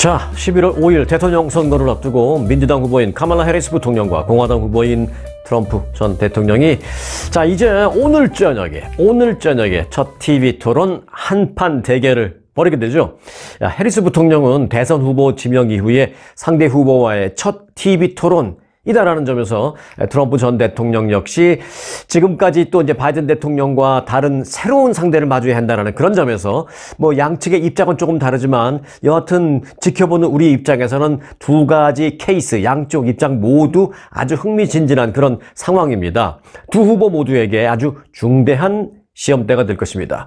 자, 11월 5일 대통령 선거를 앞두고 민주당 후보인 카말라 해리스 부통령과 공화당 후보인 트럼프 전 대통령이 자, 이제 오늘 저녁에 오늘 저녁에 첫 TV 토론 한 판 대결을 벌이게 되죠. 해리스 부통령은 대선 후보 지명 이후에 상대 후보와의 첫 TV 토론 이다라는 점에서 트럼프 전 대통령 역시 지금까지 또 이제 바이든 대통령과 다른 새로운 상대를 마주해야 한다는 그런 점에서 뭐 양측의 입장은 조금 다르지만 여하튼 지켜보는 우리 입장에서는 두 가지 케이스 양쪽 입장 모두 아주 흥미진진한 그런 상황입니다. 두 후보 모두에게 아주 중대한 시험대가 될 것입니다.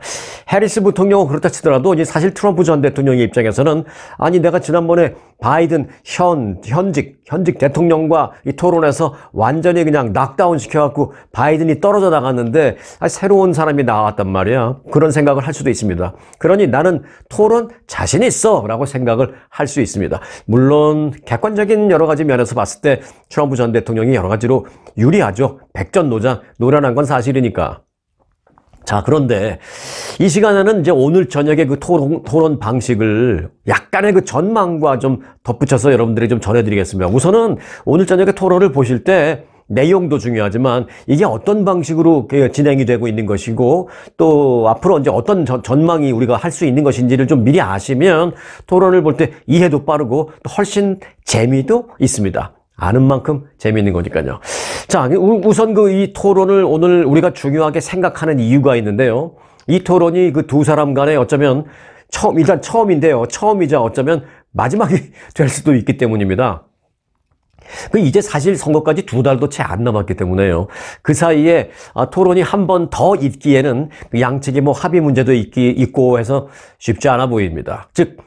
해리스 부통령은 그렇다 치더라도 사실 트럼프 전 대통령의 입장에서는 아니 내가 지난번에 바이든 현 현직 현직 대통령과 이 토론에서 완전히 그냥 낙다운 시켜갖고 바이든이 떨어져 나갔는데 새로운 사람이 나왔단 말이야. 그런 생각을 할 수도 있습니다. 그러니 나는 토론 자신 있어라고 생각을 할 수 있습니다. 물론 객관적인 여러 가지 면에서 봤을 때 트럼프 전 대통령이 여러 가지로 유리하죠. 백전노장 노련한 건 사실이니까. 자, 그런데 이 시간에는 이제 오늘 저녁에 그 토론, 토론 방식을 약간의 그 전망과 좀 덧붙여서 여러분들이 좀 전해드리겠습니다. 우선은 오늘 저녁에 토론을 보실 때 내용도 중요하지만 이게 어떤 방식으로 그 진행이 되고 있는 것이고 또 앞으로 이제 어떤 전망이 우리가 할 수 있는 것인지를 좀 미리 아시면 토론을 볼 때 이해도 빠르고 또 훨씬 재미도 있습니다. 아는 만큼 재미있는 거니까요. 자, 우선 그 이 토론을 오늘 우리가 중요하게 생각하는 이유가 있는데요. 이 토론이 그 두 사람 간에 어쩌면 처음, 일단 처음인데요. 처음이자 어쩌면 마지막이 될 수도 있기 때문입니다. 그 이제 사실 선거까지 두 달도 채 안 남았기 때문에요. 그 사이에 아, 토론이 한 번 더 있기에는 그 양측이뭐 합의 문제도 있기, 있고 해서 쉽지 않아 보입니다. 즉,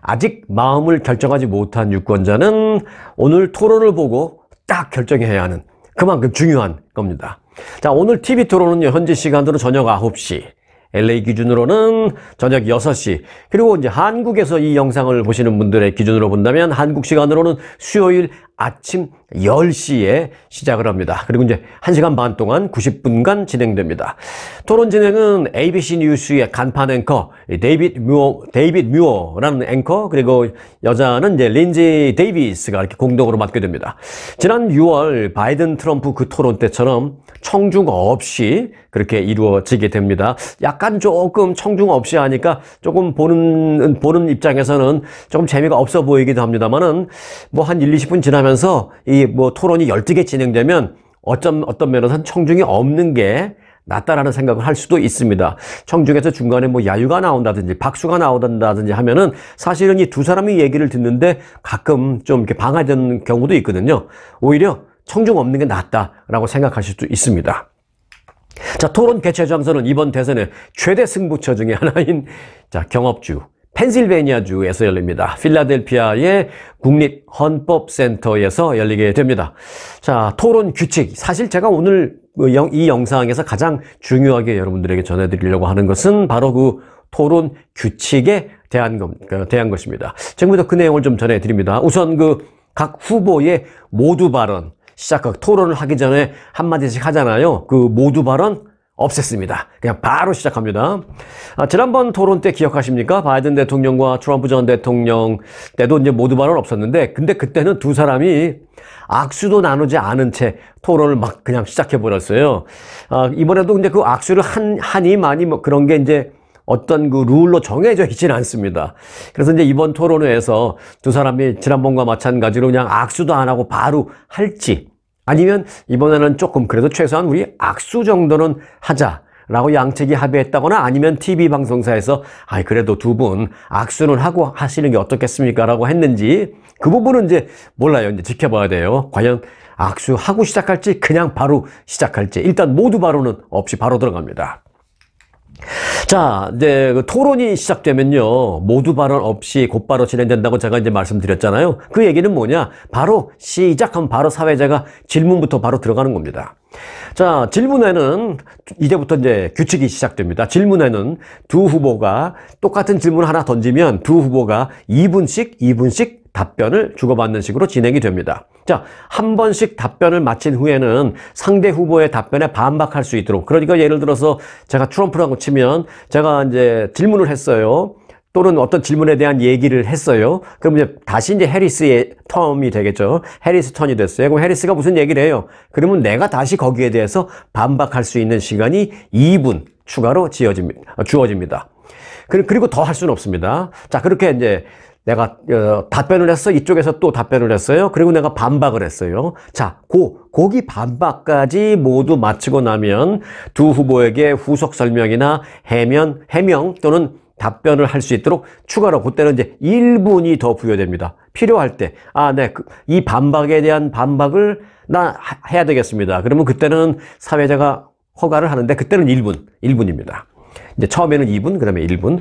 아직 마음을 결정하지 못한 유권자는 오늘 토론을 보고 딱 결정해야 하는 그만큼 중요한 겁니다. 자, 오늘 TV 토론은요, 현재 시간으로 저녁 9시, LA 기준으로는 저녁 6시, 그리고 이제 한국에서 이 영상을 보시는 분들의 기준으로 본다면 한국 시간으로는 수요일 아침 10시에 시작을 합니다. 그리고 이제 1시간 반 동안 90분간 진행됩니다. 토론 진행은 ABC 뉴스의 간판 앵커 데이빗 뮤어, 데이빗 뮤어라는 앵커 그리고 여자는 이제 린지 데이비스가 이렇게 공동으로 맡게 됩니다. 지난 6월 바이든 트럼프 그 토론 때처럼 청중 없이 그렇게 이루어지게 됩니다. 약간 조금 청중 없이 하니까 조금 보는 보는 입장에서는 조금 재미가 없어 보이기도 합니다만은 뭐 한 1, 20분 지나면 하면서 이 뭐 토론이 열두 개 진행되면 어쩜 어떤 면에서는 청중이 없는 게 낫다라는 생각을 할 수도 있습니다. 청중에서 중간에 뭐 야유가 나온다든지 박수가 나온다든지 하면은 사실은 이 두 사람이 얘기를 듣는데 가끔 좀 이렇게 방해되는 경우도 있거든요. 오히려 청중 없는 게 낫다라고 생각하실 수도 있습니다. 자, 토론 개최 장소는 이번 대선의 최대 승부처 중의 하나인 자, 경업주 펜실베니아주에서 열립니다. 필라델피아의 국립헌법센터에서 열리게 됩니다. 자, 토론 규칙. 사실 제가 오늘 그 이 영상에서 가장 중요하게 여러분들에게 전해드리려고 하는 것은 바로 그 토론 규칙에 대한, 것, 그, 대한 것입니다. 지금부터 그 내용을 좀 전해드립니다. 우선 그 각 후보의 모두 발언, 시작하 토론을 하기 전에 한마디씩 하잖아요. 그 모두 발언, 없앴습니다. 그냥 바로 시작합니다. 아, 지난번 토론 때 기억하십니까? 바이든 대통령과 트럼프 전 대통령 때도 이제 모두 발언 없었는데, 근데 그때는 두 사람이 악수도 나누지 않은 채 토론을 막 그냥 시작해버렸어요. 아, 이번에도 이제 그 악수를 한, 하니 많이 뭐 그런 게 이제 어떤 그 룰로 정해져 있진 않습니다. 그래서 이제 이번 토론회에서 두 사람이 지난번과 마찬가지로 그냥 악수도 안 하고 바로 할지, 아니면 이번에는 조금 그래도 최소한 우리 악수 정도는 하자. 라고 양측이 합의했다거나 아니면 TV 방송사에서 아이 그래도 두 분 악수는 하고 하시는 게 어떻겠습니까? 라고 했는지 그 부분은 이제 몰라요. 이제 지켜봐야 돼요. 과연 악수하고 시작할지 그냥 바로 시작할지 일단 모두 바로는 없이 바로 들어갑니다. 자, 이제 네, 그 토론이 시작되면요. 모두 발언 없이 곧바로 진행된다고 제가 이제 말씀드렸잖아요. 그 얘기는 뭐냐? 바로 시작하면 바로 사회자가 질문부터 바로 들어가는 겁니다. 자, 질문에는 이제부터 이제 규칙이 시작됩니다. 질문에는 두 후보가 똑같은 질문 하나 던지면 두 후보가 2분씩 2분씩 답변을 주고받는 식으로 진행이 됩니다. 자, 한 번씩 답변을 마친 후에는 상대 후보의 답변에 반박할 수 있도록 그러니까 예를 들어서 제가 트럼프라고 치면 제가 이제 질문을 했어요. 또는 어떤 질문에 대한 얘기를 했어요. 그럼 이제 다시 이제 해리스의 텀이 되겠죠. 해리스 턴이 됐어요. 그럼 해리스가 무슨 얘기를 해요? 그러면 내가 다시 거기에 대해서 반박할 수 있는 시간이 2분 추가로 지어집니다. 주어집니다. 그, 그리고 더 할 수는 없습니다. 자, 그렇게 이제 내가 어, 답변을 했어. 이쪽에서 또 답변을 했어요. 그리고 내가 반박을 했어요. 자, 고, 고기 반박까지 모두 마치고 나면 두 후보에게 후속 설명이나 해면, 해명 또는 답변을 할 수 있도록 추가로 그때는 이제 1분이 더 부여됩니다. 필요할 때, 아, 네, 그, 이 반박에 대한 반박을 나 해야 되겠습니다. 그러면 그때는 사회자가 허가를 하는데 그때는 1분, 1분입니다. 이제 처음에는 2분, 그 다음에 1분.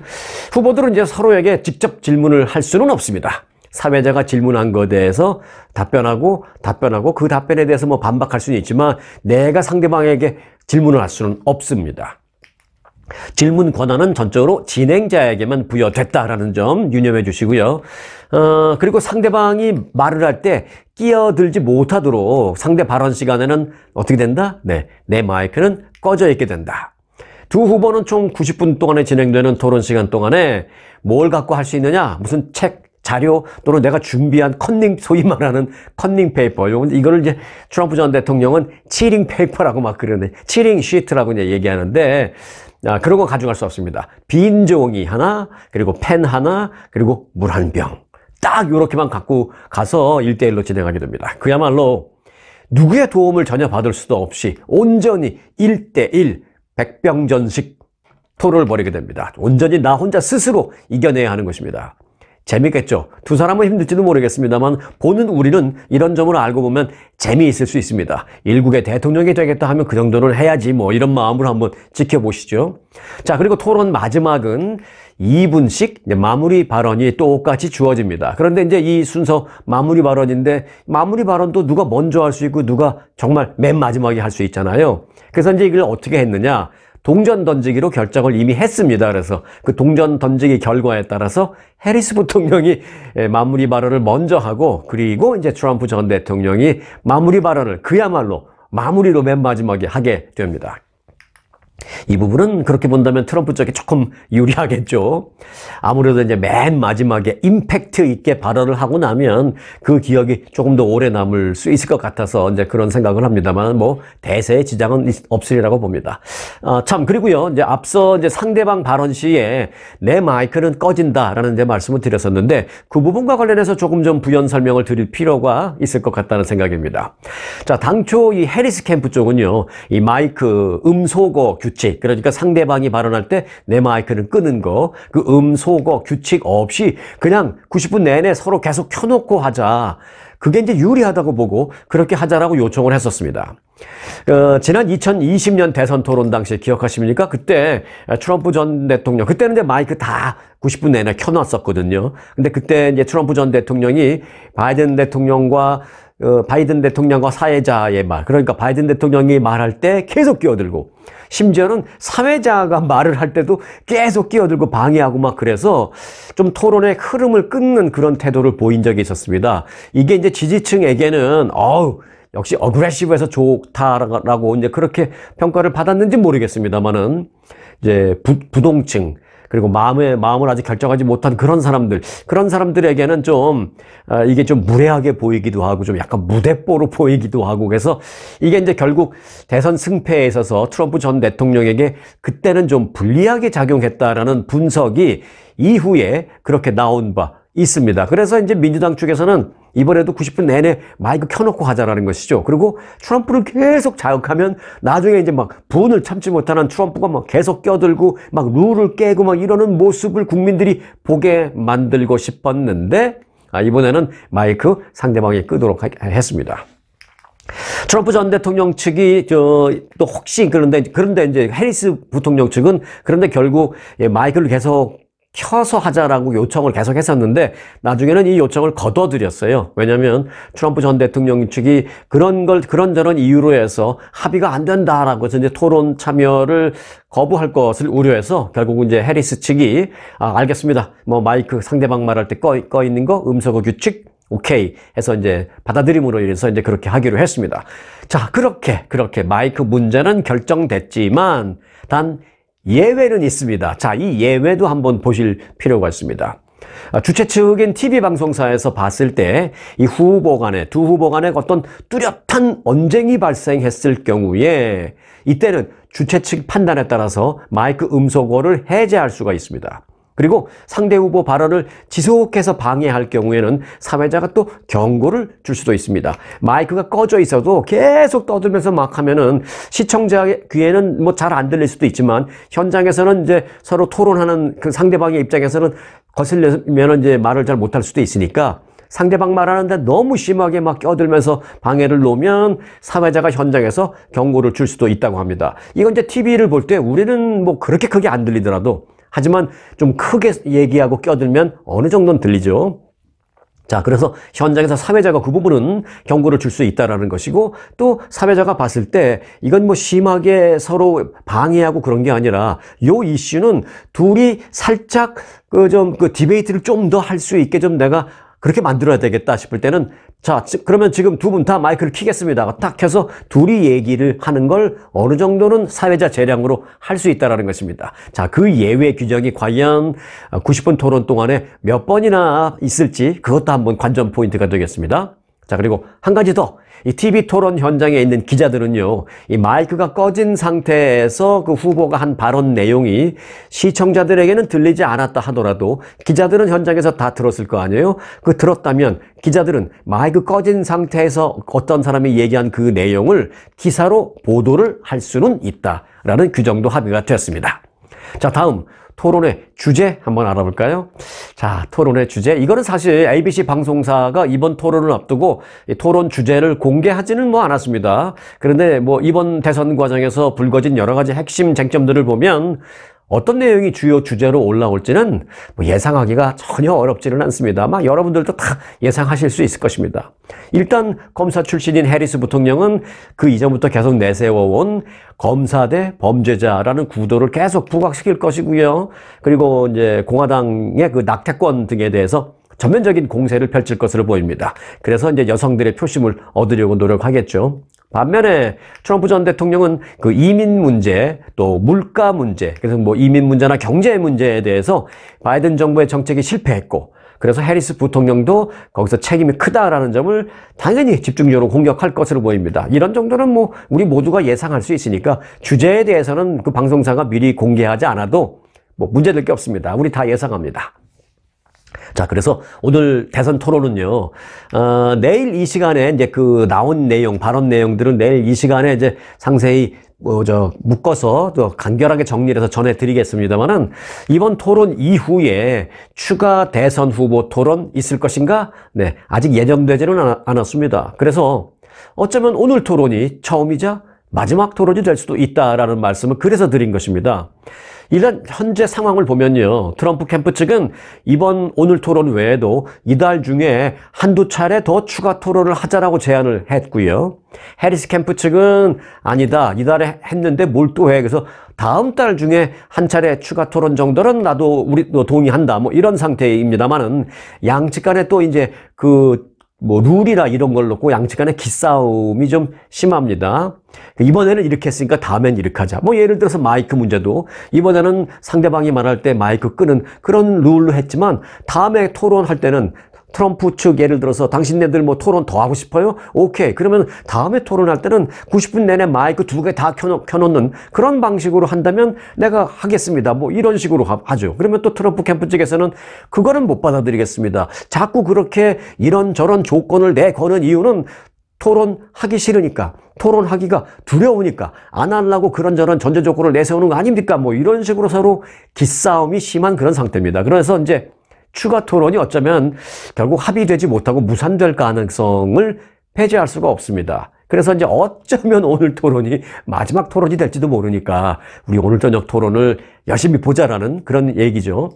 후보들은 이제 서로에게 직접 질문을 할 수는 없습니다. 사회자가 질문한 것에 대해서 답변하고 답변하고 그 답변에 대해서 뭐 반박할 수는 있지만 내가 상대방에게 질문을 할 수는 없습니다. 질문 권한은 전적으로 진행자에게만 부여됐다라는 점 유념해 주시고요. 어, 그리고 상대방이 말을 할 때 끼어들지 못하도록 상대 발언 시간에는 어떻게 된다? 네, 내 마이크는 꺼져 있게 된다. 두 후보는 총 90분 동안에 진행되는 토론 시간 동안에 뭘 갖고 할 수 있느냐? 무슨 책, 자료 또는 내가 준비한 컨닝 소위 말하는 컨닝 페이퍼 요건 이거를 이제 트럼프 전 대통령은 치링 페이퍼라고 막 그러네 치링 시트라고 이제 얘기하는데 아, 그런 건 가져갈 수 없습니다 빈 종이 하나 그리고 펜 하나 그리고 물 한병딱 이렇게만 갖고 가서 1대1로 진행하게 됩니다 그야말로 누구의 도움을 전혀 받을 수도 없이 온전히 1대1 백병전식 토론을 벌이게 됩니다. 온전히 나 혼자 스스로 이겨내야 하는 것입니다. 재밌겠죠? 두 사람은 힘들지도 모르겠습니다만 보는 우리는 이런 점을 알고 보면 재미있을 수 있습니다. 일국의 대통령이 되겠다 하면 그 정도는 해야지 뭐 이런 마음으로 한번 지켜보시죠. 자 그리고 토론 마지막은 2분씩 마무리 발언이 똑같이 주어집니다. 그런데 이제 이 순서 마무리 발언인데 마무리 발언도 누가 먼저 할 수 있고 누가 정말 맨 마지막에 할 수 있잖아요. 그래서 이제 이걸 어떻게 했느냐? 동전 던지기로 결정을 이미 했습니다. 그래서 그 동전 던지기 결과에 따라서 해리스 부통령이 예, 마무리 발언을 먼저 하고 그리고 이제 트럼프 전 대통령이 마무리 발언을 그야말로 마무리로 맨 마지막에 하게 됩니다. 이 부분은 그렇게 본다면 트럼프 쪽에 조금 유리하겠죠. 아무래도 이제 맨 마지막에 임팩트 있게 발언을 하고 나면 그 기억이 조금 더 오래 남을 수 있을 것 같아서 이제 그런 생각을 합니다만 뭐 대세의 지장은 없으리라고 봅니다. 아, 참 그리고요 이제 앞서 이제 상대방 발언 시에 내 마이크는 꺼진다라는 이제 말씀을 드렸었는데 그 부분과 관련해서 조금 좀 부연 설명을 드릴 필요가 있을 것 같다는 생각입니다. 자 당초 이 해리스 캠프 쪽은요 이 마이크 음소거 규칙. 그러니까 상대방이 발언할 때 내 마이크는 끄는 거. 그 음소거 규칙 없이 그냥 90분 내내 서로 계속 켜놓고 하자. 그게 이제 유리하다고 보고 그렇게 하자라고 요청을 했었습니다. 어, 지난 2020년 대선 토론 당시 기억하십니까? 그때 트럼프 전 대통령, 그때는 이제 마이크 다 90분 내내 켜놨었거든요. 근데 그때 이제 트럼프 전 대통령이 바이든 대통령과 어, 바이든 대통령과 사회자의 말 그러니까 바이든 대통령이 말할 때 계속 끼어들고 심지어는 사회자가 말을 할 때도 계속 끼어들고 방해하고 막 그래서 좀 토론의 흐름을 끊는 그런 태도를 보인 적이 있었습니다. 이게 이제 지지층에게는 어우 역시 어그레시브해서 좋다라고 이제 그렇게 평가를 받았는지 모르겠습니다만은 이제 부, 부동층 그리고 마음에 마음을 아직 결정하지 못한 그런 사람들 그런 사람들에게는 좀 어, 이게 좀 무례하게 보이기도 하고 좀 약간 무대뽀로 보이기도 하고 그래서 이게 이제 결국 대선 승패에 있어서 트럼프 전 대통령에게 그때는 좀 불리하게 작용했다라는 분석이 이후에 그렇게 나온 바 있습니다. 그래서 이제 민주당 측에서는 이번에도 90분 내내 마이크 켜놓고 하자라는 것이죠. 그리고 트럼프를 계속 자극하면 나중에 이제 막 분을 참지 못하는 트럼프가 막 계속 껴들고 막 룰을 깨고 막 이러는 모습을 국민들이 보게 만들고 싶었는데 아, 이번에는 마이크 상대방이 끄도록 하, 했습니다. 트럼프 전 대통령 측이 저 또 혹시 그런데 그런데 이제 해리스 부통령 측은 그런데 결국 예, 마이크를 계속 켜서 하자라고 요청을 계속 했었는데 나중에는 이 요청을 거둬들였어요. 왜냐하면 트럼프 전 대통령 측이 그런 걸 그런저런 이유로 해서 합의가 안 된다라고 이제 토론 참여를 거부할 것을 우려해서 결국은 이제 해리스 측이 아 알겠습니다. 뭐 마이크 상대방 말할 때 꺼 꺼 있는 거 음소거 규칙 오케이 해서 이제 받아들임으로 인해서 이제 그렇게 하기로 했습니다. 자 그렇게 그렇게 마이크 문제는 결정됐지만 단 예외는 있습니다. 자, 이 예외도 한번 보실 필요가 있습니다. 아, 주최 측인 TV방송사에서 봤을 때 이 후보 간에 두 후보 간에 어떤 뚜렷한 언쟁이 발생했을 경우에 이때는 주최 측 판단에 따라서 마이크 음소거를 해제할 수가 있습니다. 그리고 상대 후보 발언을 지속해서 방해할 경우에는 사회자가 또 경고를 줄 수도 있습니다. 마이크가 꺼져 있어도 계속 떠들면서 막 하면은 시청자 귀에는 뭐 잘 안 들릴 수도 있지만 현장에서는 이제 서로 토론하는 그 상대방의 입장에서는 거슬리면 이제 말을 잘 못할 수도 있으니까 상대방 말하는데 너무 심하게 막 껴들면서 방해를 놓으면 사회자가 현장에서 경고를 줄 수도 있다고 합니다. 이건 이제 TV를 볼 때 우리는 뭐 그렇게 크게 안 들리더라도 하지만 좀 크게 얘기하고 껴들면 어느 정도는 들리죠. 자, 그래서 현장에서 사회자가 그 부분은 경고를 줄 수 있다라는 것이고 또 사회자가 봤을 때 이건 뭐 심하게 서로 방해하고 그런 게 아니라 요 이슈는 둘이 살짝 그 좀 그 디베이트를 좀 더 할 수 있게 좀 내가 그렇게 만들어야 되겠다 싶을 때는 자, 그러면 지금 두 분 다 마이크를 키겠습니다. 딱 해서 둘이 얘기를 하는 걸 어느 정도는 사회자 재량으로 할 수 있다는 것입니다. 자, 그 예외 규정이 과연 90분 토론 동안에 몇 번이나 있을지 그것도 한번 관전 포인트가 되겠습니다. 자, 그리고 한 가지 더이 TV 토론 현장에 있는 기자들은요, 이 마이크가 꺼진 상태에서 그 후보가 한 발언 내용이 시청자들에게는 들리지 않았다 하더라도 기자들은 현장에서 다 들었을 거 아니에요? 그 들었다면 기자들은 마이크 꺼진 상태에서 어떤 사람이 얘기한 그 내용을 기사로 보도를 할 수는 있다라는 규정도 합의가 됐습니다. 자, 다음 토론의 주제 한번 알아볼까요? 자, 토론의 주제. 이거는 사실 ABC 방송사가 이번 토론을 앞두고 토론 주제를 공개하지는 뭐 않았습니다. 그런데 뭐 이번 대선 과정에서 불거진 여러 가지 핵심 쟁점들을 보면 어떤 내용이 주요 주제로 올라올지는 뭐 예상하기가 전혀 어렵지는 않습니다. 막 여러분들도 다 예상하실 수 있을 것입니다. 일단 검사 출신인 해리스 부통령은 그 이전부터 계속 내세워온 검사 대 범죄자라는 구도를 계속 부각시킬 것이고요. 그리고 이제 공화당의 그 낙태권 등에 대해서 전면적인 공세를 펼칠 것으로 보입니다. 그래서 이제 여성들의 표심을 얻으려고 노력하겠죠. 반면에 트럼프 전 대통령은 그 이민 문제, 또 물가 문제, 그래서 뭐 이민 문제나 경제 문제에 대해서 바이든 정부의 정책이 실패했고, 그래서 해리스 부통령도 거기서 책임이 크다라는 점을 당연히 집중적으로 공격할 것으로 보입니다. 이런 정도는 뭐 우리 모두가 예상할 수 있으니까 주제에 대해서는 그 방송사가 미리 공개하지 않아도 뭐 문제될 게 없습니다. 우리 다 예상합니다. 자, 그래서 오늘 대선 토론은요, 어, 내일 이 시간에 이제 그 나온 내용, 발언 내용들은 내일 이 시간에 이제 상세히 뭐 저 묶어서 또 간결하게 정리 해서 전해드리겠습니다만은 이번 토론 이후에 추가 대선 후보 토론 있을 것인가? 네, 아직 예정되지는 않았습니다. 그래서 어쩌면 오늘 토론이 처음이자 마지막 토론이 될 수도 있다라는 말씀을 그래서 드린 것입니다. 이런 현재 상황을 보면요. 트럼프 캠프 측은 이번 오늘 토론 외에도 이달 중에 한두 차례 더 추가 토론을 하자라고 제안을 했고요. 해리스 캠프 측은 아니다. 이달에 했는데 뭘 또 해. 그래서 다음 달 중에 한 차례 추가 토론 정도는 나도 우리 도 동의한다. 뭐 이런 상태입니다만은 양측 간에 또 이제 그뭐 룰이나 이런 걸 놓고 양측 간의 기싸움이 좀 심합니다. 이번에는 이렇게 했으니까 다음엔 이렇게 하자. 뭐 예를 들어서 마이크 문제도 이번에는 상대방이 말할 때 마이크 끄는 그런 룰로 했지만 다음에 토론할 때는 트럼프 측 예를 들어서 당신네들 뭐 토론 더 하고 싶어요? 오케이. 그러면 다음에 토론할 때는 90분 내내 마이크 두 개 다 켜놓, 는 그런 방식으로 한다면 내가 하겠습니다. 뭐 이런 식으로 하죠. 그러면 또 트럼프 캠프 측에서는 그거는 못 받아들이겠습니다. 자꾸 그렇게 이런저런 조건을 내거는 이유는 토론하기 싫으니까 토론하기가 두려우니까 안 하려고 그런저런 전제 조건을 내세우는 거 아닙니까? 뭐 이런 식으로 서로 기싸움이 심한 그런 상태입니다. 그래서 이제 추가 토론이 어쩌면 결국 합의되지 못하고 무산될 가능성을 폐지할 수가 없습니다. 그래서 이제 어쩌면 오늘 토론이 마지막 토론이 될지도 모르니까 우리 오늘 저녁 토론을 열심히 보자라는 그런 얘기죠.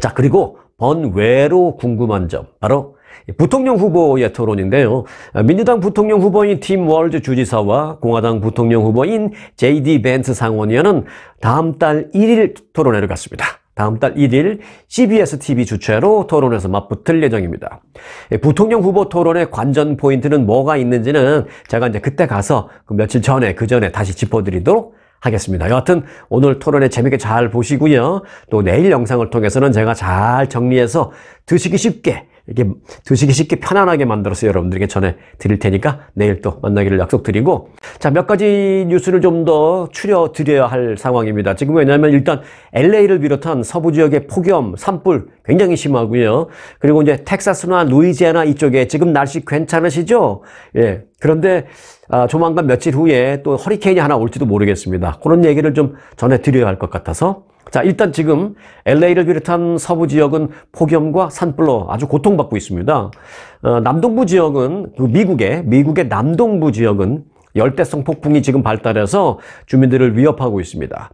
자, 그리고 번외로 궁금한 점. 바로 부통령 후보의 토론인데요. 민주당 부통령 후보인 팀월드 주지사와 공화당 부통령 후보인 JD 벤츠 상원의원은 다음 달 1일 토론회를 갔습니다 다음 달 1일 CBS TV 주최로 토론에서 맞붙을 예정입니다. 예, 부통령 후보 토론의 관전 포인트는 뭐가 있는지는 제가 이제 그때 가서 그 며칠 전에 그 전에 다시 짚어드리도록 하겠습니다. 여하튼 오늘 토론회 재밌게 잘 보시고요. 또 내일 영상을 통해서는 제가 잘 정리해서 드시기 쉽게 이렇게 드시기 쉽게 편안하게 만들어서 여러분들에게 전해 드릴 테니까 내일 또 만나기를 약속드리고 자 몇 가지 뉴스를 좀 더 추려 드려야 할 상황입니다. 지금 왜냐하면 일단 LA를 비롯한 서부 지역의 폭염, 산불 굉장히 심하고요. 그리고 이제 텍사스나 루이지아나 이쪽에 지금 날씨 괜찮으시죠? 예. 그런데 아, 조만간 며칠 후에 또 허리케인이 하나 올지도 모르겠습니다. 그런 얘기를 좀 전해 드려야 할 것 같아서 자, 일단 지금 LA를 비롯한 서부 지역은 폭염과 산불로 아주 고통받고 있습니다. 어, 남동부 지역은 그 미국의 미국의 남동부 지역은 열대성 폭풍이 지금 발달해서 주민들을 위협하고 있습니다.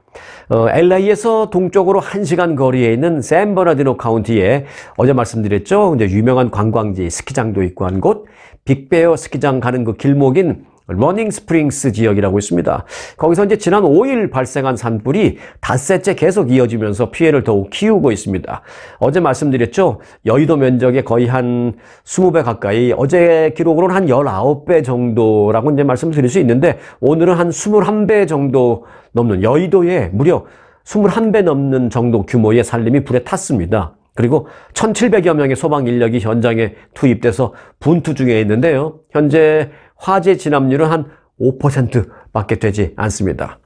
어, LA에서 동쪽으로 1시간 거리에 있는 샌버나디노 카운티에 어제 말씀드렸죠. 이제 유명한 관광지 스키장도 있고 한 곳, 빅베어 스키장 가는 그 길목인 러닝 스프링스 지역이라고 있습니다. 거기서 이제 지난 5일 발생한 산불이 닷새째 계속 이어지면서 피해를 더욱 키우고 있습니다. 어제 말씀드렸죠? 여의도 면적의 거의 한 20배 가까이 어제 기록으로는 한 19배 정도라고 이제 말씀드릴 수 있는데 오늘은 한 21배 정도 넘는 여의도에 무려 21배 넘는 정도 규모의 산림이 불에 탔습니다. 그리고 1,700여 명의 소방 인력이 현장에 투입돼서 분투 중에 있는데요. 현재 화재 진압률은 한 5%밖에 되지 않습니다.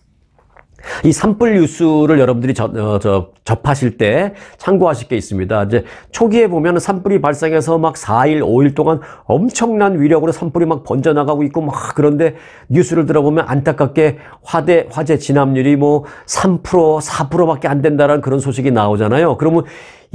이 산불 뉴스를 여러분들이 저, 어, 저, 접하실 때 참고하실 게 있습니다. 이제 초기에 보면 산불이 발생해서 막 4일, 5일 동안 엄청난 위력으로 산불이 막 번져나가고 있고 막 그런데 뉴스를 들어보면 안타깝게 화재, 화재 진압률이 뭐 3%, 4%밖에 안된다는 그런 소식이 나오잖아요. 그러면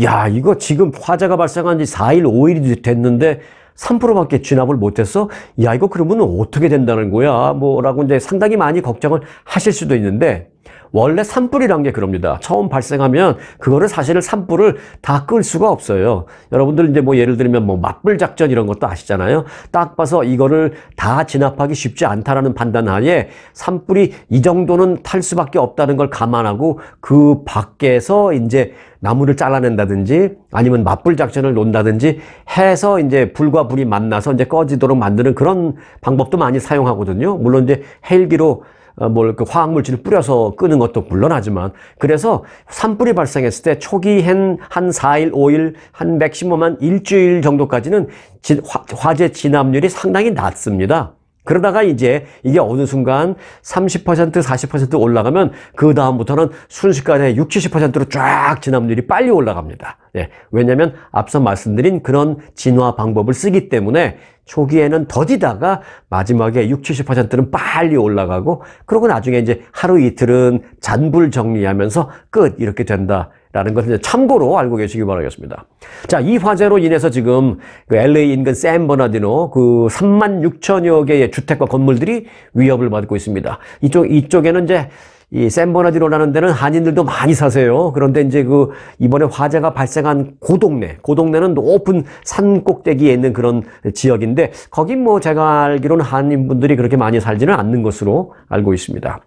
야, 이거 지금 화재가 발생한 지 4일, 5일이 됐는데 3%밖에 진압을 못해서 야 이거 그러면 어떻게 된다는 거야 뭐라고 이제 상당히 많이 걱정을 하실 수도 있는데 원래 산불이란 게 그럽니다. 처음 발생하면 그거를 사실을 산불을 다 끌 수가 없어요. 여러분들 이제 뭐 예를 들면 뭐 맞불 작전 이런 것도 아시잖아요. 딱 봐서 이거를 다 진압하기 쉽지 않다라는 판단 하에 산불이 이 정도는 탈 수밖에 없다는 걸 감안하고 그 밖에서 이제 나무를 잘라낸다든지 아니면 맞불 작전을 논다든지 해서 이제 불과 불이 만나서 이제 꺼지도록 만드는 그런 방법도 많이 사용하거든요. 물론 이제 헬기로 어, 뭘그 화학물질을 뿌려서 끄는 것도 물론하지만 그래서 산불이 발생했을 때 초기 한, 한 4일, 5일, 한 맥시멈 한 일주일 정도까지는 진, 화, 재 진압률이 상당히 낮습니다. 그러다가 이제 이게 어느 순간 30% 40% 올라가면 그 다음부터는 순식간에 60, 70%로 쫙 진압률이 빨리 올라갑니다. 예, 왜냐하면 앞서 말씀드린 그런 진화 방법을 쓰기 때문에 초기에는 더디다가 마지막에 60, 70%는 빨리 올라가고 그러고 나중에 이제 하루 이틀은 잔불 정리하면서 끝 이렇게 된다. 라는 것을 이제 참고로 알고 계시기 바라겠습니다. 자, 이 화재로 인해서 지금 그 LA 인근 샌버나디노 그 3만 6천여 개의 주택과 건물들이 위협을 받고 있습니다. 이쪽, 이쪽에는 이제 이샌버나디로라는 데는 한인들도 많이 사세요. 그런데 이제 그 이번에 화재가 발생한 고동네, 고동네는 높은 산 꼭대기에 있는 그런 지역인데 거긴 뭐 제가 알기로는 한인분들이 그렇게 많이 살지는 않는 것으로 알고 있습니다.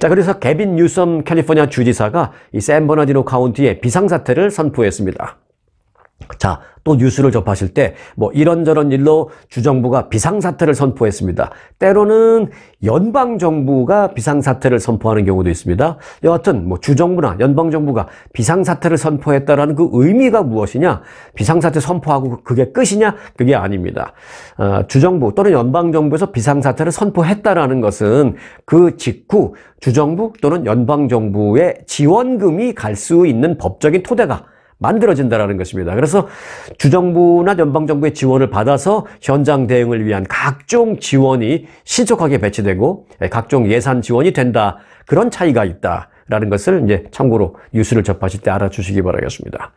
자, 그래서 개빈 뉴섬 캘리포니아 주지사가 이 샌버나디노 카운티에 비상사태를 선포했습니다. 자, 또 뉴스를 접하실 때 뭐 이런저런 일로 주정부가 비상사태를 선포했습니다. 때로는 연방정부가 비상사태를 선포하는 경우도 있습니다. 여하튼 뭐 주정부나 연방정부가 비상사태를 선포했다라는 그 의미가 무엇이냐? 비상사태 선포하고 그게 끝이냐? 그게 아닙니다. 어, 주정부 또는 연방정부에서 비상사태를 선포했다라는 것은 그 직후 주정부 또는 연방정부의 지원금이 갈 수 있는 법적인 토대가 만들어진다라는 것입니다. 그래서 주정부나 연방정부의 지원을 받아서 현장 대응을 위한 각종 지원이 신속하게 배치되고 예, 각종 예산 지원이 된다. 그런 차이가 있다. 라는 것을 이제 참고로 뉴스를 접하실 때 알아주시기 바라겠습니다.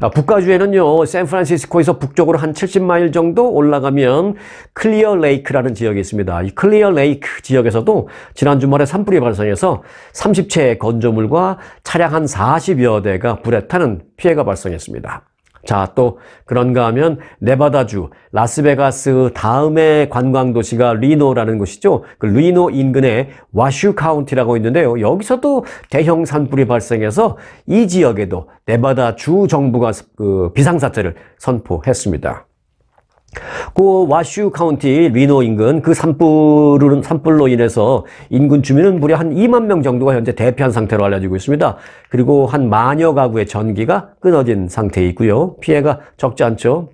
아, 북가주에는요, 샌프란시스코에서 북쪽으로 한 70마일 정도 올라가면 클리어 레이크라는 지역이 있습니다. 이 클리어 레이크 지역에서도 지난 주말에 산불이 발생해서 30채의 건조물과 차량 한 40여 대가 불에 타는 피해가 발생했습니다. 자, 또 그런가 하면 네바다주, 라스베가스 다음의 관광 도시가 리노라는 곳이죠. 그 리노 인근의 와슈 카운티라고 있는데요. 여기서도 대형 산불이 발생해서 이 지역에도 네바다 주 정부가 그 비상사태를 선포했습니다. 그 와슈 카운티 리노 인근 그 산불은 산불로 인해서 인근 주민은 무려 한 2만 명 정도가 현재 대피한 상태로 알려지고 있습니다. 그리고 한 만여 가구의 전기가 끊어진 상태이고요. 피해가 적지 않죠.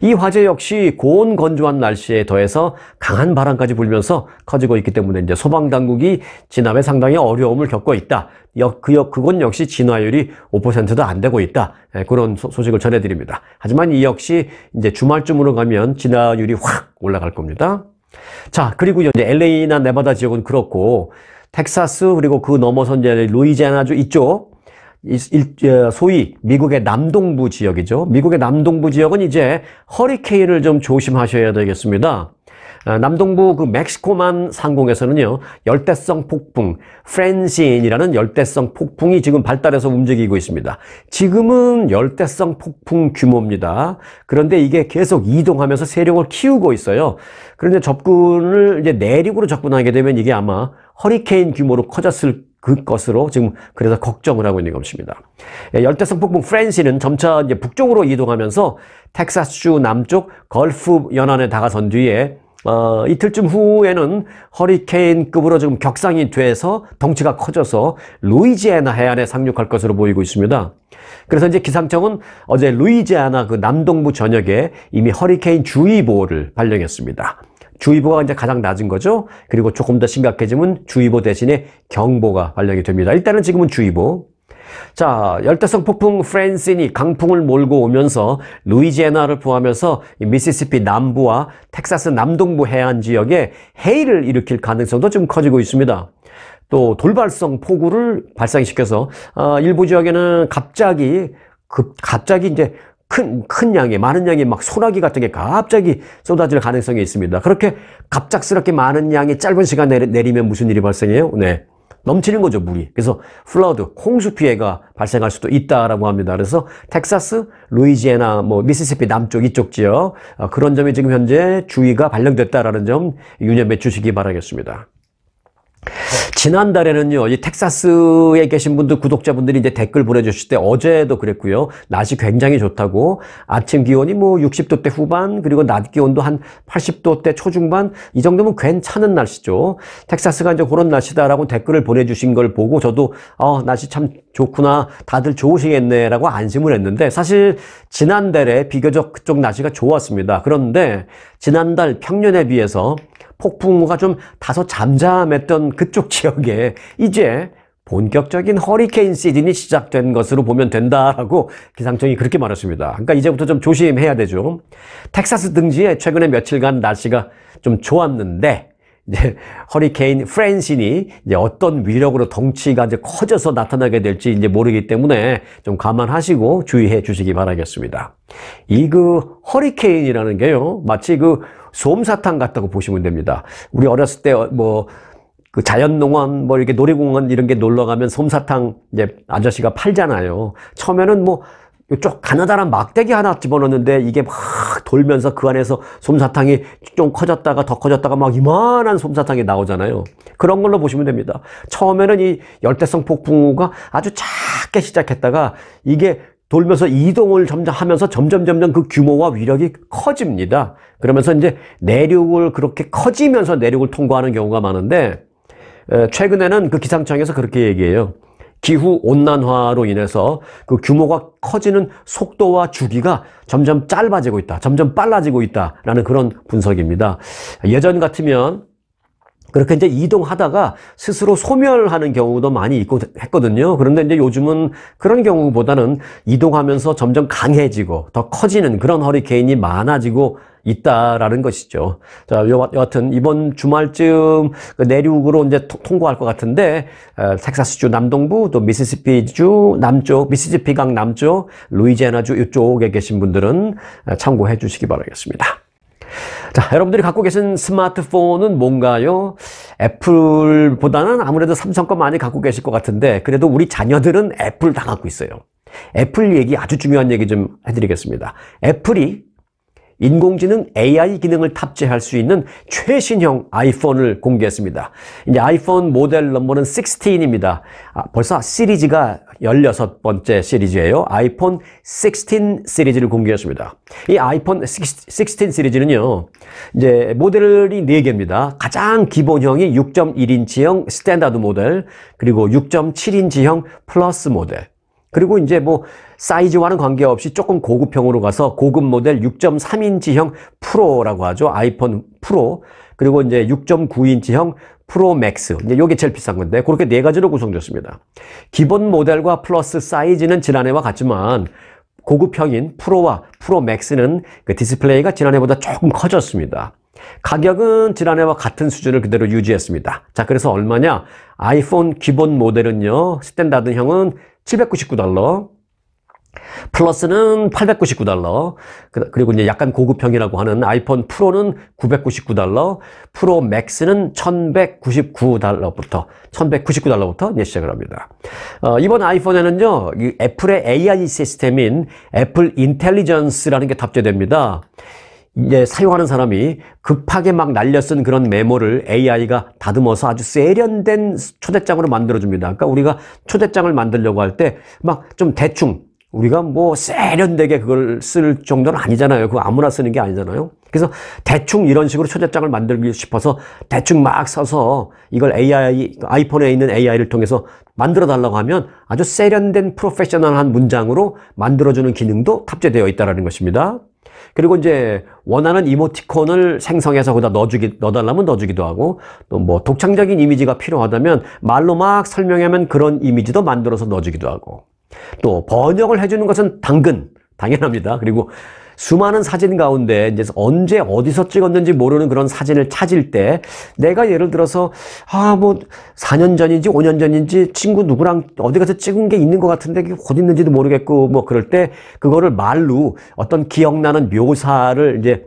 이 화재 역시 고온 건조한 날씨에 더해서 강한 바람까지 불면서 커지고 있기 때문에 이제 소방당국이 진압에 상당히 어려움을 겪고 있다. 그, 역, 그건 역시 진화율이 5%도 안 되고 있다. 예, 그런 소식을 전해드립니다. 하지만 이 역시 이제 주말쯤으로 가면 진화율이 확 올라갈 겁니다. 자, 그리고 이제 LA나 네바다 지역은 그렇고, 텍사스, 그리고 그 넘어선 이제 루이지아나주 이쪽, 어, 소위 미국의 남동부 지역이죠. 미국의 남동부 지역은 이제 허리케인을 좀 조심하셔야 되겠습니다. 어, 남동부 그 멕시코만 상공에서는요 열대성 폭풍 프렌신이라는 열대성 폭풍이 지금 발달해서 움직이고 있습니다 지금은 열대성 폭풍 규모입니다 그런데 이게 계속 이동하면서 세력을 키우고 있어요 그런데 접근을 이제 내륙으로 접근하게 되면 이게 아마 허리케인 규모로 커졌을 그것으로 지금 그래서 걱정을 하고 있는 것입니다. 예, 열대성 폭풍 프랜시는 점차 이제 북쪽으로 이동하면서 텍사스주 남쪽 걸프 연안에 다가선 뒤에 어, 이틀쯤 후에는 허리케인급으로 지금 격상이 돼서 덩치가 커져서 루이지애나 해안에 상륙할 것으로 보이고 있습니다. 그래서 이제 기상청은 어제 루이지애나 그 남동부 전역에 이미 허리케인 주의보를 발령했습니다. 주의보가 이제 가장 낮은 거죠. 그리고 조금 더 심각해지면 주의보 대신에 경보가 발령이 됩니다. 일단은 지금은 주의보. 자, 열대성 폭풍 프랜신이 강풍을 몰고 오면서 루이지애나를 포함해서 미시시피 남부와 텍사스 남동부 해안 지역에 해일을 일으킬 가능성도 좀 커지고 있습니다. 또 돌발성 폭우를 발생시켜서 어, 일부 지역에는 갑자기 급, 갑자기 이제 큰, 큰 양의, 많은 양의 막 소나기 같은 게 갑자기 쏟아질 가능성이 있습니다. 그렇게 갑작스럽게 많은 양의 짧은 시간 내리, 면 무슨 일이 발생해요? 네. 넘치는 거죠, 물이. 그래서 플러드, 라 홍수 피해가 발생할 수도 있다라고 합니다. 그래서 텍사스, 루이지애나, 뭐, 미시시피 남쪽 이쪽 지역, 아, 그런 점이 지금 현재 주의가 발령됐다라는 점 유념해 주시기 바라겠습니다. 지난달에는요, 이 텍사스에 계신 분들, 구독자분들이 이제 댓글 보내주실 때 어제도 그랬고요. 날씨 굉장히 좋다고 아침 기온이 뭐 60도대 후반, 그리고 낮 기온도 한 80도대 초중반, 이 정도면 괜찮은 날씨죠. 텍사스가 이제 그런 날씨다라고 댓글을 보내주신 걸 보고 저도, 어, 아, 날씨 참 좋구나. 다들 좋으시겠네라고 안심을 했는데 사실 지난달에 비교적 그쪽 날씨가 좋았습니다. 그런데 지난달 평년에 비해서 폭풍우가 좀 다소 잠잠했던 그쪽 지역에 이제 본격적인 허리케인 시즌이 시작된 것으로 보면 된다라고 기상청이 그렇게 말했습니다. 그러니까 이제부터 좀 조심해야 되죠. 텍사스 등지에 최근에 며칠간 날씨가 좀 좋았는데 이제 허리케인 프랜신이 이제 어떤 위력으로 덩치가 이제 커져서 나타나게 될지 이제 모르기 때문에 좀 감안하시고 주의해 주시기 바라겠습니다. 이 그 허리케인이라는 게요. 마치 그 솜사탕 같다고 보시면 됩니다. 우리 어렸을 때 어, 뭐, 그 자연농원, 뭐 이렇게 놀이공원 이런 게 놀러 가면 솜사탕 이제 아저씨가 팔잖아요. 처음에는 뭐, 쪽가느다란 막대기 하나 집어넣는데 이게 막 돌면서 그 안에서 솜사탕이 좀 커졌다가 더 커졌다가 막 이만한 솜사탕이 나오잖아요. 그런 걸로 보시면 됩니다. 처음에는 이 열대성 폭풍우가 아주 작게 시작했다가 이게 돌면서 이동을 점점 하면서 점점 점점 그 규모와 위력이 커집니다. 그러면서 이제 내륙을 그렇게 커지면서 내륙을 통과하는 경우가 많은데 최근에는 그 기상청에서 그렇게 얘기해요. 기후 온난화로 인해서 그 규모가 커지는 속도와 주기가 점점 짧아지고 있다. 점점 빨라지고 있다라는 그런 분석입니다. 예전 같으면 그렇게 이제 이동하다가 스스로 소멸하는 경우도 많이 있고 했거든요. 그런데 이제 요즘은 그런 경우보다는 이동하면서 점점 강해지고 더 커지는 그런 허리케인이 많아지고 있다라는 것이죠. 자, 여하튼 이번 주말쯤 그 내륙으로 이제 통과할 것 같은데 텍사스주 남동부 또 미시시피주 남쪽 미시시피강 남쪽 루이지애나주 이쪽에 계신 분들은 참고해 주시기 바라겠습니다. 자, 여러분들이 갖고 계신 스마트폰은 뭔가요? 애플보다는 아무래도 삼성 거 많이 갖고 계실 것 같은데 그래도 우리 자녀들은 애플 다 갖고 있어요. 애플 얘기 아주 중요한 얘기 좀 해드리겠습니다. 애플이 인공지능 AI 기능을 탑재할 수 있는 최신형 아이폰을 공개했습니다. 이제 아이폰 모델 넘버는 16입니다. 아, 벌써 시리즈가 16번째 시리즈예요. 아이폰 16 시리즈를 공개했습니다. 이 아이폰 16, 16 시리즈는요. 이제 모델이 4개입니다. 가장 기본형이 6.1인치형 스탠다드 모델, 그리고 6.7인치형 플러스 모델, 그리고 이제 뭐 사이즈와는 관계없이 조금 고급형으로 가서 고급 모델 6.3인치형 프로라고 하죠. 아이폰 프로. 그리고 이제 6.9인치형 프로 맥스. 이제 요게 제일 비싼 건데 그렇게 네 가지로 구성됐습니다. 기본 모델과 플러스 사이즈는 지난해와 같지만 고급형인 프로와 프로 맥스는 그 디스플레이가 지난해보다 조금 커졌습니다. 가격은 지난해와 같은 수준을 그대로 유지했습니다. 자, 그래서 얼마냐? 아이폰 기본 모델은요, 스탠다드형은 799달러, 플러스는 899달러, 그리고 이제 약간 고급형이라고 하는 아이폰 프로는 999달러, 프로 맥스는 1199달러부터, 1199달러부터 이제 시작을 합니다. 어, 이번 아이폰에는요, 애플의 AI 시스템인 애플 인텔리전스라는 게 탑재됩니다. 이제 사용하는 사람이 급하게 막 날려 쓴 그런 메모를 AI가 다듬어서 아주 세련된 초대장으로 만들어줍니다. 그러니까 우리가 초대장을 만들려고 할 때 막 좀 대충 우리가 뭐 세련되게 그걸 쓸 정도는 아니잖아요. 그거 아무나 쓰는 게 아니잖아요. 그래서 대충 이런 식으로 초대장을 만들기 싶어서 대충 막 써서 이걸 AI, 아이폰에 있는 AI를 통해서 만들어 달라고 하면 아주 세련된 프로페셔널한 문장으로 만들어주는 기능도 탑재되어 있다는 것입니다. 그리고 이제 원하는 이모티콘을 생성해서 거기다 넣어주기, 넣어달라면 넣어주기도 하고 또 뭐 독창적인 이미지가 필요하다면 말로 막 설명하면 그런 이미지도 만들어서 넣어주기도 하고 또 번역을 해주는 것은 당근, 당연합니다. 그리고 수많은 사진 가운데 이제 언제 어디서 찍었는지 모르는 그런 사진을 찾을 때 내가 예를 들어서 아 뭐 4년 전인지 5년 전인지 친구 누구랑 어디 가서 찍은 게 있는 것 같은데 그게 어 있는지도 모르겠고 뭐 그럴 때 그거를 말로 어떤 기억나는 묘사를 이제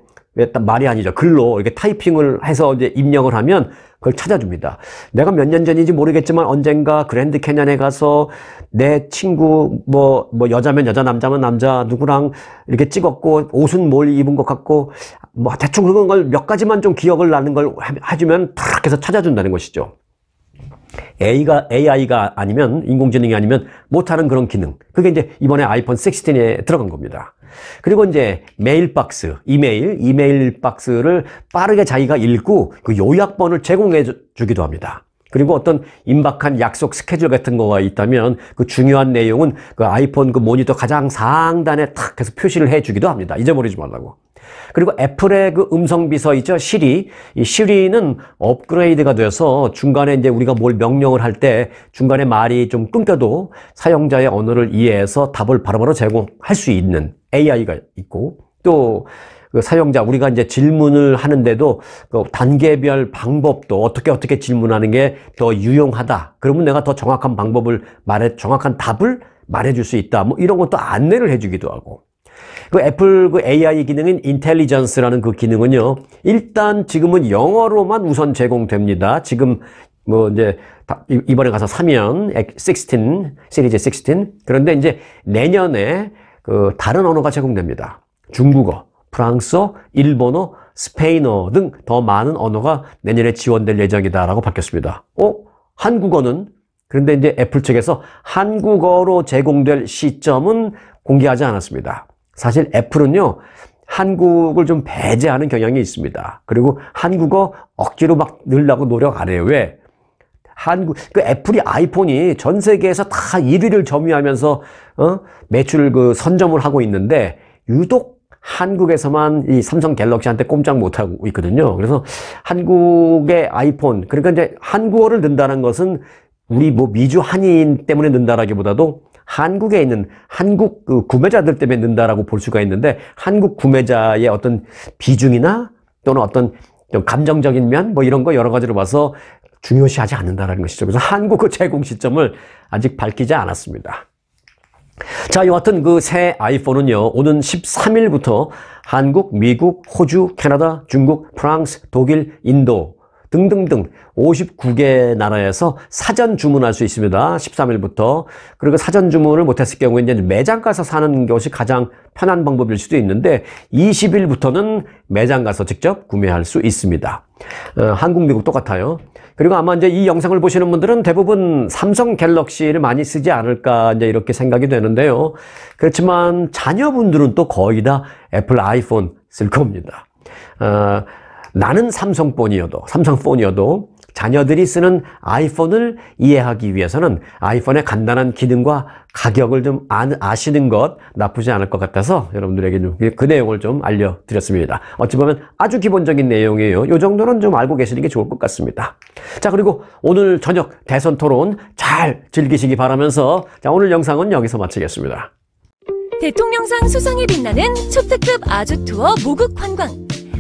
말이 아니죠 글로 이렇게 타이핑을 해서 이제 입력을 하면 그걸 찾아줍니다. 내가 몇 년 전인지 모르겠지만 언젠가 그랜드 캐년에 가서 내 친구 뭐, 뭐 여자면 여자, 남자면 남자 누구랑 이렇게 찍었고 옷은 뭘 입은 것 같고 뭐 대충 그런 걸 몇 가지만 좀 기억을 나는 걸 해주면 탁 해서 찾아준다는 것이죠. AI가, AI가 아니면, 인공지능이 아니면 못하는 그런 기능. 그게 이제 이번에 아이폰 16에 들어간 겁니다. 그리고 이제 메일박스, 이메일, 이메일박스를 빠르게 자기가 읽고 그 요약본을 제공해 주기도 합니다. 그리고 어떤 임박한 약속 스케줄 같은 거가 있다면 그 중요한 내용은 그 아이폰 그 모니터 가장 상단에 탁 해서 표시를 해 주기도 합니다. 잊어버리지 말라고. 그리고 애플의 그 음성 비서이죠 시리 이 시리는 업그레이드가 돼서 중간에 이제 우리가 뭘 명령을 할 때 중간에 말이 좀 끊겨도 사용자의 언어를 이해해서 답을 바로바로 제공할 수 있는 AI가 있고 또 그 사용자 우리가 이제 질문을 하는데도 그 단계별 방법도 어떻게 어떻게 질문하는 게 더 유용하다. 그러면 내가 더 정확한 방법을 말해 정확한 답을 말해줄 수 있다. 뭐 이런 것도 안내를 해주기도 하고. 그 애플 그 AI 기능인 인텔리전스라는 그 기능은요. 일단 지금은 영어로만 우선 제공됩니다. 지금 뭐 이제 이번에 가서 사면 16 시리즈 16 그런데 이제 내년에 그 다른 언어가 제공됩니다. 중국어, 프랑스어, 일본어, 스페인어 등 더 많은 언어가 내년에 지원될 예정이다라고 밝혔습니다. 어? 한국어는 그런데 이제 애플 측에서 한국어로 제공될 시점은 공개하지 않았습니다. 사실 애플은요, 한국을 좀 배제하는 경향이 있습니다. 그리고 한국어 억지로 막늘려고 노력 안 해요. 왜? 한국 그 애플이 아이폰이 전 세계에서 다 1위를 점유하면서 어? 매출을 그 선점을 하고 있는데 유독 한국에서만 이 삼성 갤럭시한테 꼼짝 못 하고 있거든요. 그래서 한국의 아이폰 그러니까 이제 한국어를 는다는 것은 우리 뭐 미주 한인 때문에 는다라기보다도 한국에 있는 한국 그 구매자들 때문에 는다라고 볼 수가 있는데 한국 구매자의 어떤 비중이나 또는 어떤 감정적인 면 뭐 이런 거 여러 가지로 봐서 중요시하지 않는다라는 것이죠. 그래서 한국 그 제공 시점을 아직 밝히지 않았습니다. 자, 여하튼 그 새 아이폰은요, 오는 13일부터 한국, 미국, 호주, 캐나다, 중국, 프랑스, 독일, 인도, 등등등 59개 나라에서 사전 주문할 수 있습니다. 13일부터. 그리고 사전 주문을 못했을 경우에 이제 매장 가서 사는 것이 가장 편한 방법일 수도 있는데 20일부터는 매장 가서 직접 구매할 수 있습니다. 어, 한국, 미국 똑같아요. 그리고 아마 이제 이 영상을 보시는 분들은 대부분 삼성 갤럭시를 많이 쓰지 않을까 이제 이렇게 생각이 되는데요. 그렇지만 자녀분들은 또 거의 다 애플 아이폰 쓸 겁니다. 어, 나는 삼성폰이어도 삼성폰이어도 자녀들이 쓰는 아이폰을 이해하기 위해서는 아이폰의 간단한 기능과 가격을 좀 아시는 것 나쁘지 않을 것 같아서 여러분들에게 좀그 그 내용을 좀 알려드렸습니다. 어찌 보면 아주 기본적인 내용이에요. 이 정도는 좀 알고 계시는 게 좋을 것 같습니다. 자 그리고 오늘 저녁 대선 토론 잘 즐기시기 바라면서 자 오늘 영상은 여기서 마치겠습니다. 대통령상 수상이 빛나는 초특급 아주 투어 모국 관광.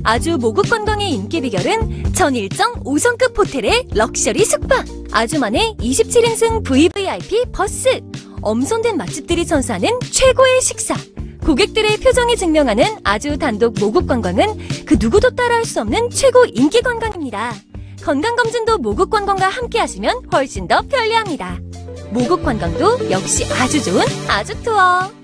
아주 모국 관광의 인기 비결은 전일정 5성급 호텔의 럭셔리 숙박, 아주만의 27인승 VVIP 버스, 엄선된 맛집들이 선사하는 최고의 식사, 고객들의 표정이 증명하는 아주 단독 모국 관광은 그 누구도 따라할 수 없는 최고 인기 관광입니다. 건강검진도 모국 관광과 함께 하시면 훨씬 더 편리합니다. 모국 관광도 역시 아주 좋은 아주 투어.